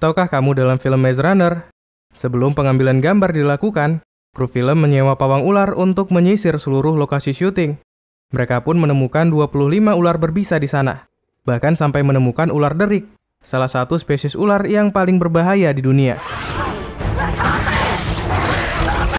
Tahukah kamu dalam film Maze Runner? Sebelum pengambilan gambar dilakukan, kru film menyewa pawang ular untuk menyisir seluruh lokasi syuting. Mereka pun menemukan 25 ular berbisa di sana, bahkan sampai menemukan ular derik, salah satu spesies ular yang paling berbahaya di dunia.